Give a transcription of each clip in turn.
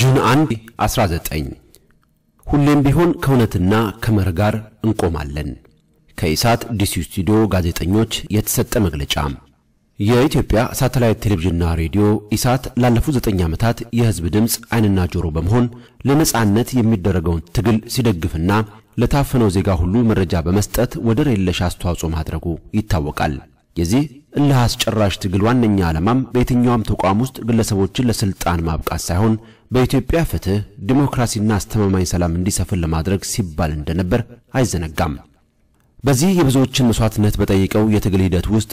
ጁን 1 19 ሁሌም ቢሆን ከእውነትና ከመር ጋር እንቆማለን። ከኢሳት ዲሲ ስቱዲዮ ጋዜጠኞች የተሰጠ መግለጫ። የኢትዮጵያ ሳተላይት ቴሌቪዥንና ሬዲዮ ኢሳት ላለፉት ዘጠኝ ዓመታት የሕዝብ ድምፅ ዓይንና ጆሮ በመሆን ለነጻነት የሚደረገውን ትግል ሲደግፍና ለታፈነው ዜጋ ሁሉ መረጃ በመስጠት ወደር የለሽ አስተዋጽኦ ማድረጉ ይታወቃል። የዚህ እልህ አስጨራሽ ትግል ዋነኛ ዓላማም በየትኛውም ተቋም ውስጥ ግለሰቦችን ለስልጣን ማብቃት ሳይሆን በኢትዮጵያ ፍትህ፣ ዲሞክራሲና አስተማማኝ ሰላም እንዲሰፍን ለማድረግ ሲባል እንደነበር አይዘነጋም። በዚህ የብዙዎችን መስዋዕትነት በጠይቀው የትግል ሂደት ውስጥ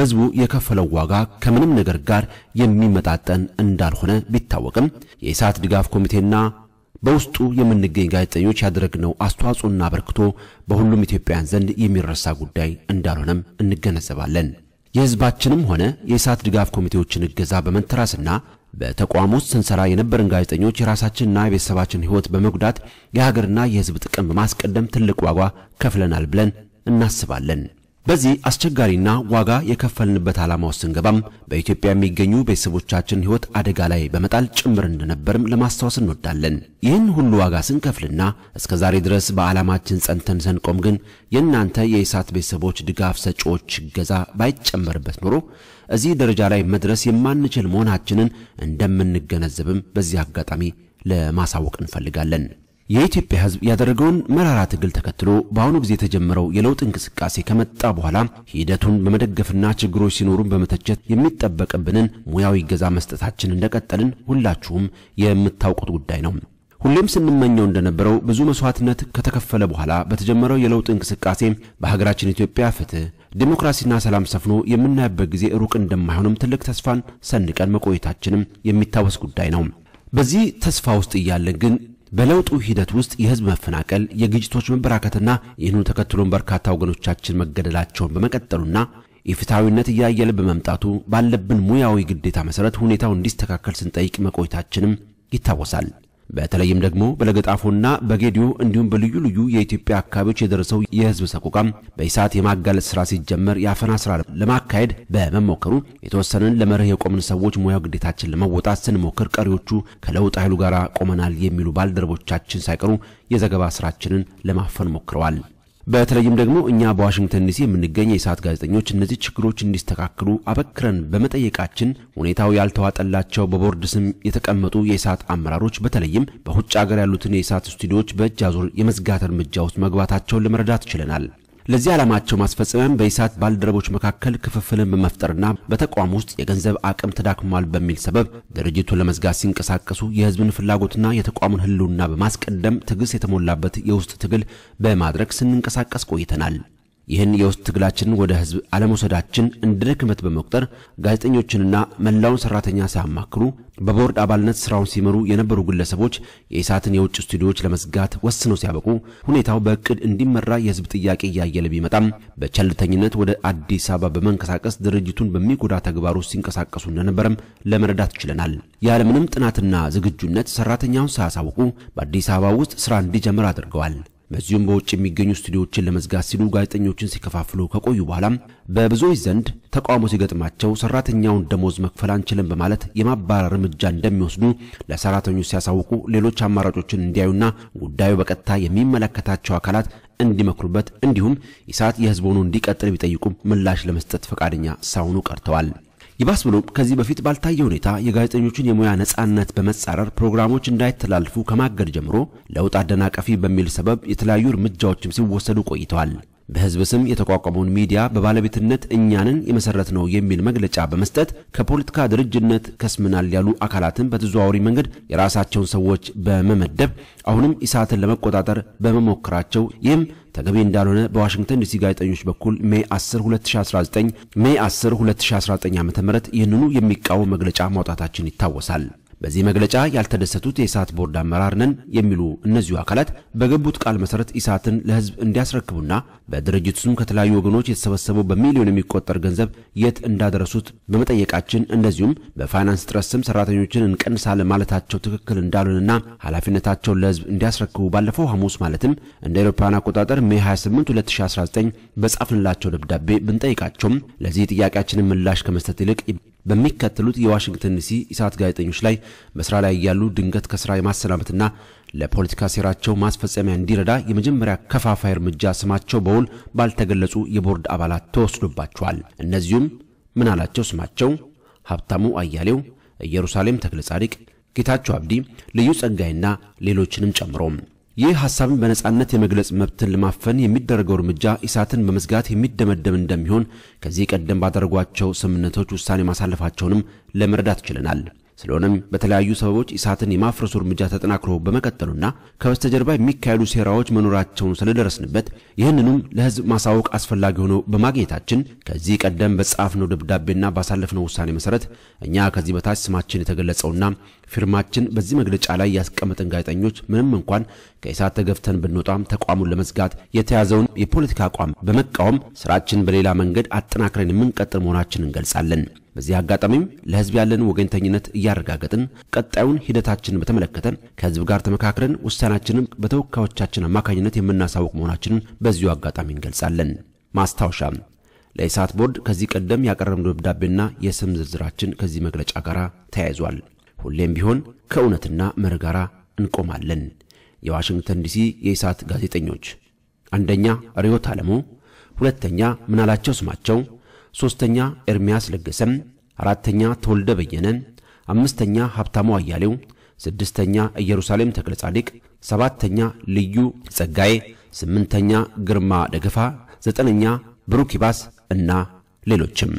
ህዝቡ የከፈለው ዋጋ ከምንም ነገር ጋር የሚመጣጠን እንዳልሆነ ቢታወቅም የኢሳት ድጋፍ ኮሚቴና በውስጡ የምንገኝ ጋዜጠኞች ያደረግነው አስተዋጽኦና አበርክቶ በሁሉም ኢትዮጵያውያን ዘንድ የሚረሳ ጉዳይ እንዳልሆነም እንገነዘባለን። የህዝባችንም ሆነ የኢሳት ድጋፍ ኮሚቴዎችን እገዛ በመንተራስና በተቋም ውስጥ ስንሰራ የነበርን ጋዜጠኞች የራሳችንና የቤተሰባችን ሕይወት በመጉዳት የሀገርና የሕዝብ ጥቅም በማስቀደም ትልቅ ዋጋ ከፍለናል ብለን እናስባለን። በዚህ አስቸጋሪና ዋጋ የከፈልንበት ዓላማ ውስጥ ስንገባም በኢትዮጵያ የሚገኙ ቤተሰቦቻችን ሕይወት አደጋ ላይ በመጣል ጭምር እንደነበርም ለማስታወስ እንወዳለን። ይህን ሁሉ ዋጋ ስንከፍልና እስከ ዛሬ ድረስ በዓላማችን ጸንተን ሰንቆም ግን የእናንተ የኢሳት ቤተሰቦች ድጋፍ ሰጪዎች እገዛ ባይጨመርበት ኖሮ እዚህ ደረጃ ላይ መድረስ የማንችል መሆናችንን እንደምንገነዘብም በዚህ አጋጣሚ ለማሳወቅ እንፈልጋለን። የኢትዮጵያ ሕዝብ ያደረገውን መራራ ትግል ተከትሎ በአሁኑ ጊዜ የተጀመረው የለውጥ እንቅስቃሴ ከመጣ በኋላ ሂደቱን በመደገፍና ችግሮች ሲኖሩን በመተቸት የሚጠበቅብንን ሙያዊ ገዛ መስጠታችን እንደቀጠልን ሁላችሁም የምታውቁት ጉዳይ ነው። ሁሌም ስንመኘው እንደነበረው ብዙ መስዋዕትነት ከተከፈለ በኋላ በተጀመረው የለውጥ እንቅስቃሴ በሀገራችን ኢትዮጵያ ፍትህ፣ ዲሞክራሲና ሰላም ሰፍኖ የምናይበት ጊዜ ሩቅ እንደማይሆንም ትልቅ ተስፋን ሰንቀን መቆየታችንም የሚታወስ ጉዳይ ነው። በዚህ ተስፋ ውስጥ እያለን ግን በለውጡ ሂደት ውስጥ የህዝብ መፈናቀል፣ የግጭቶች መበራከትና ይህኑ ተከትሎን በርካታ ወገኖቻችን መገደላቸውን በመቀጠሉና የፍትሐዊነት እያየለ በመምጣቱ ባለብን ሙያዊ ግዴታ መሰረት ሁኔታው እንዲስተካከል ስንጠይቅ መቆየታችንም ይታወሳል። በተለይም ደግሞ በለገጣፎና በጌዲዮ እንዲሁም በልዩ ልዩ የኢትዮጵያ አካባቢዎች የደረሰው የህዝብ ሰቆቃም በኢሳት የማጋለጥ ስራ ሲጀመር የአፈና ስራ ለማካሄድ በመሞከሩ የተወሰነን ለመርህ የቆምን ሰዎች ሙያው ግዴታችን ለመወጣት ስንሞክር ቀሪዎቹ ከለውጥ ኃይሉ ጋር ቆመናል የሚሉ ባልደረቦቻችን ሳይቀሩ የዘገባ ስራችንን ለማፈን ሞክረዋል። በተለይም ደግሞ እኛ በዋሽንግተን ዲሲ የምንገኝ የእሳት ጋዜጠኞች እነዚህ ችግሮች እንዲስተካከሉ አበክረን በመጠየቃችን ሁኔታው ያልተዋጠላቸው በቦርድ ስም የተቀመጡ የእሳት አመራሮች በተለይም በውጭ ሀገር ያሉትን የእሳት ስቱዲዮዎች በእጅ አዙር የመዝጋት እርምጃ ውስጥ መግባታቸውን ለመረዳት ችለናል። ለዚህ ዓላማቸው ማስፈጸሚያም በኢሳት ባልደረቦች መካከል ክፍፍልን በመፍጠርና በተቋም ውስጥ የገንዘብ አቅም ተዳክሟል በሚል ሰበብ ድርጅቱን ለመዝጋት ሲንቀሳቀሱ የህዝብን ፍላጎትና የተቋሙን ህልውና በማስቀደም ትዕግስት የተሞላበት የውስጥ ትግል በማድረግ ስንንቀሳቀስ ቆይተናል። ይህን የውስጥ ትግላችንን ወደ ህዝብ አለመውሰዳችን እንደ ድክመት በመቁጠር ጋዜጠኞችንና መላውን ሰራተኛ ሳያማክሩ በቦርድ አባልነት ስራውን ሲመሩ የነበሩ ግለሰቦች የኢሳትን የውጭ ስቱዲዮዎች ለመዝጋት ወስነው ሲያበቁ ሁኔታው በእቅድ እንዲመራ የህዝብ ጥያቄ እያየለ ቢመጣም በቸልተኝነት ወደ አዲስ አበባ በመንቀሳቀስ ድርጅቱን በሚጎዳ ተግባር ውስጥ ሲንቀሳቀሱ እንደነበረም ለመረዳት ችለናል። ያለምንም ጥናትና ዝግጁነት ሰራተኛውን ሳያሳውቁ በአዲስ አበባ ውስጥ ስራ እንዲጀምር አድርገዋል። በዚሁም በውጭ የሚገኙ ስቱዲዮዎችን ለመዝጋት ሲሉ ጋዜጠኞችን ሲከፋፍሉ ከቆዩ በኋላ በብዙዎች ዘንድ ተቃውሞ ሲገጥማቸው ሰራተኛውን ደሞዝ መክፈል አንችልም በማለት የማባረር እርምጃ እንደሚወስዱ ለሰራተኞች ሲያሳውቁ ሌሎች አማራጮችን እንዲያዩና ጉዳዩ በቀጥታ የሚመለከታቸው አካላት እንዲመክሩበት እንዲሁም ኢሳት የህዝብ እንዲቀጥል ቢጠይቁም ምላሽ ለመስጠት ፈቃደኛ ሳይሆኑ ቀርተዋል። ይባስ ብሎም ከዚህ በፊት ባልታየ ሁኔታ የጋዜጠኞችን የሙያ ነጻነት በመጻረር ፕሮግራሞች እንዳይተላልፉ ከማገድ ጀምሮ ለውጥ አደናቀፊ በሚል ሰበብ የተለያዩ እርምጃዎችም ሲወሰዱ ቆይተዋል። በህዝብ ስም የተቋቋመውን ሚዲያ በባለቤትነት እኛንን የመሰረት ነው የሚል መግለጫ በመስጠት ከፖለቲካ ድርጅነት ከስምናል ያሉ አካላትን በተዘዋዋሪ መንገድ የራሳቸውን ሰዎች በመመደብ አሁንም ኢሳትን ለመቆጣጠር በመሞከራቸው ይህም ተገቢ እንዳልሆነ በዋሽንግተን ዲሲ ጋዜጠኞች በኩል ሜይ 10 2019 ሜይ 10 2019 ዓ.ም ይህንኑ የሚቃወም መግለጫ ማውጣታችን ይታወሳል። በዚህ መግለጫ ያልተደሰቱት የኢሳት ቦርድ አመራር ነን የሚሉ እነዚሁ አካላት በገቡት ቃል መሰረት እሳትን ለህዝብ እንዲያስረክቡና በድርጅቱ ስም ከተለያዩ ወገኖች የተሰበሰቡ በሚሊዮን የሚቆጠር ገንዘብ የት እንዳደረሱት በመጠየቃችን እንደዚሁም በፋይናንስ ጥረት ስም ሰራተኞችን እንቀንሳለ ማለታቸው ትክክል እንዳልሆነና ኃላፊነታቸውን ለህዝብ እንዲያስረክቡ ባለፈው ሐሙስ ማለትም እንደ አውሮፓውያን አቆጣጠር ሜ 28 2019 በጻፍንላቸው ደብዳቤ ብንጠይቃቸውም ለዚህ ጥያቄያችንን ምላሽ ከመስጠት ይልቅ በሚከተሉት የዋሽንግተን ዲሲ ኢሳት ጋዜጠኞች ላይ በስራ ላይ እያሉ ድንገት ከስራ የማሰናበትና ለፖለቲካ ሴራቸው ማስፈጸሚያ እንዲረዳ የመጀመሪያ ከፋፋይ እርምጃ ስማቸው በውል ባልተገለጹ የቦርድ አባላት ተወስዶባቸዋል። እነዚሁም ምን አላቸው? ስማቸው ሀብታሙ አያሌው፣ ኢየሩሳሌም ተክለ ጻድቅ፣ ጌታቸው አብዲ፣ ልዩ ጸጋይና ሌሎችንም ጨምሮም ይህ ሐሳብን በነጻነት የመግለጽ መብትን ለማፈን የሚደረገው እርምጃ ኢሳትን በመዝጋት የሚደመደም እንደሚሆን ከዚህ ቀደም ባደረጓቸው ስምምነቶች ውሳኔ ማሳለፋቸውንም ለመረዳት ችለናል። ስለሆነም በተለያዩ ሰበቦች ኢሳትን የማፍረሱ እርምጃ ተጠናክሮ በመቀጠሉና ከበስተጀርባ የሚካሄዱ ሴራዎች መኖራቸውን ስለደረስንበት ይህንኑም ለህዝብ ማሳወቅ አስፈላጊ ሆኖ በማግኘታችን ከዚህ ቀደም በጻፍነው ደብዳቤና ባሳለፍነው ውሳኔ መሰረት እኛ ከዚህ በታች ስማችን የተገለጸውና ፊርማችን በዚህ መግለጫ ላይ ያስቀመጥን ጋዜጠኞች ምንም እንኳን ከኢሳት ተገፍተን ብንወጣም ተቋሙን ለመዝጋት የተያዘውን የፖለቲካ አቋም በመቃወም ስራችን በሌላ መንገድ አጠናክረን የምንቀጥል መሆናችን እንገልጻለን። በዚህ አጋጣሚም ለህዝብ ያለን ወገኝተኝነት እያረጋገጥን ቀጣዩን ሂደታችንን በተመለከተ ከህዝብ ጋር ተመካክረን ውሳኔያችንን በተወካዮቻችን አማካኝነት የምናሳውቅ መሆናችንን በዚሁ አጋጣሚ እንገልጻለን። ማስታወሻ ለኢሳት ቦርድ ከዚህ ቀደም ያቀረብነው ደብዳቤና የስም ዝርዝራችን ከዚህ መግለጫ ጋር ተያይዟል። ሁሌም ቢሆን ከእውነትና መር ጋር እንቆማለን። የዋሽንግተን ዲሲ የኢሳት ጋዜጠኞች፣ አንደኛ ርዮት አለሙ፣ ሁለተኛ ምናላቸው ስማቸው፣ ሦስተኛ ኤርምያስ ለገሰም፣ አራተኛ ተወልደ በየነ፣ አምስተኛ ሀብታሙ አያሌው፣ ስድስተኛ ኢየሩሳሌም ተክለ ጻድቅ፣ ሰባተኛ ልዩ ጸጋዬ፣ ስምንተኛ ግርማ ደገፋ፣ ዘጠነኛ ብሩኪባስ እና ሌሎችም